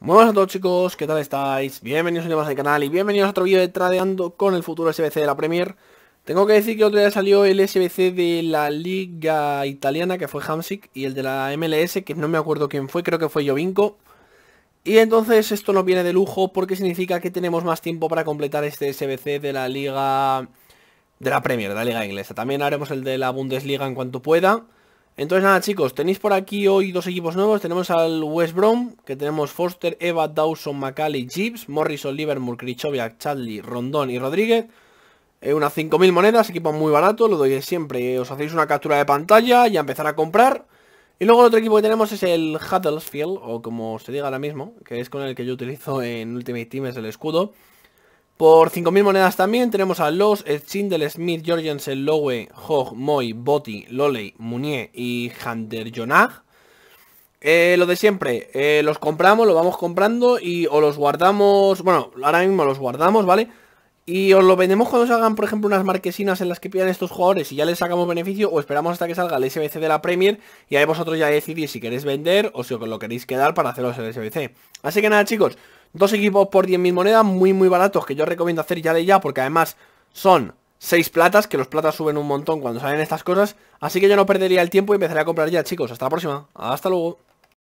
Muy buenas a todos chicos, ¿qué tal estáis? Bienvenidos un nuevo canal y bienvenidos a otro vídeo de Tradeando con el futuro SBC de la Premier Tengo que decir que otro día salió el SBC de la Liga Italiana, que fue Hamsik, y el de la MLS, que no me acuerdo quién fue, creo que fue Jovinko Y entonces esto nos viene de lujo porque significa que tenemos más tiempo para completar este SBC de la Liga... De la Premier, de la Liga Inglesa También haremos el de la Bundesliga en cuanto pueda entonces nada chicos, tenéis por aquí hoy dos equipos nuevos, tenemos al West Brom, que tenemos Foster, Eva, Dawson, Macaulay, Jeeves, Morrison, Livermore, Krichoviak, Chadley, Rondón y Rodríguez. Eh, unas 5.000 monedas, equipo muy barato, lo doy siempre, eh, os hacéis una captura de pantalla y a empezar a comprar. Y luego el otro equipo que tenemos es el Huddlesfield, o como se diga ahora mismo, que es con el que yo utilizo en Ultimate Team, es el escudo. Por 5.000 monedas también tenemos a Los, Schindel, Smith, Jorgensen, Lowe, Hog, Moy, Botti, Loley, Munier y Hunter Jonag. Eh, lo de siempre, eh, los compramos, lo vamos comprando y o los guardamos, bueno, ahora mismo los guardamos, ¿vale? Y os lo vendemos cuando salgan, por ejemplo, unas marquesinas en las que pidan estos jugadores y ya les sacamos beneficio o esperamos hasta que salga el SBC de la Premier y ahí vosotros ya decidís si queréis vender o si os lo queréis quedar para haceros el SBC. Así que nada, chicos, Dos equipos por 10.000 monedas, muy muy baratos, que yo recomiendo hacer ya de ya, porque además son 6 platas, que los platas suben un montón cuando salen estas cosas. Así que yo no perdería el tiempo y empezaré a comprar ya, chicos. Hasta la próxima. Hasta luego.